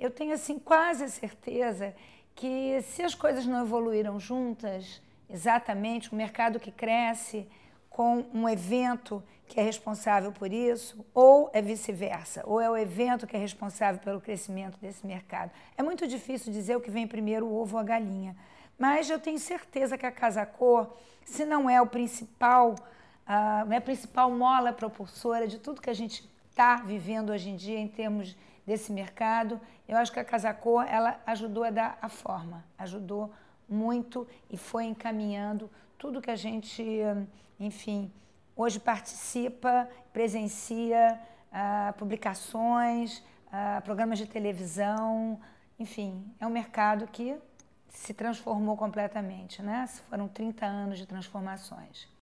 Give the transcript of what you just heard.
eu tenho assim quase a certeza que se as coisas não evoluíram juntas, exatamente, o um mercado que cresce com um evento que é responsável por isso, ou é vice-versa, ou é o evento que é responsável pelo crescimento desse mercado. É muito difícil dizer o que vem primeiro, o ovo ou a galinha, mas eu tenho certeza que a Casa Cor, se não é o principal, uh, é a principal mola propulsora de tudo que a gente está vivendo hoje em dia em termos desse mercado. Eu acho que a Casacor ela ajudou a dar a forma, ajudou muito e foi encaminhando tudo que a gente, enfim, hoje participa, presencia, ah, publicações, ah, programas de televisão, enfim, é um mercado que se transformou completamente, né? Foram 30 anos de transformações.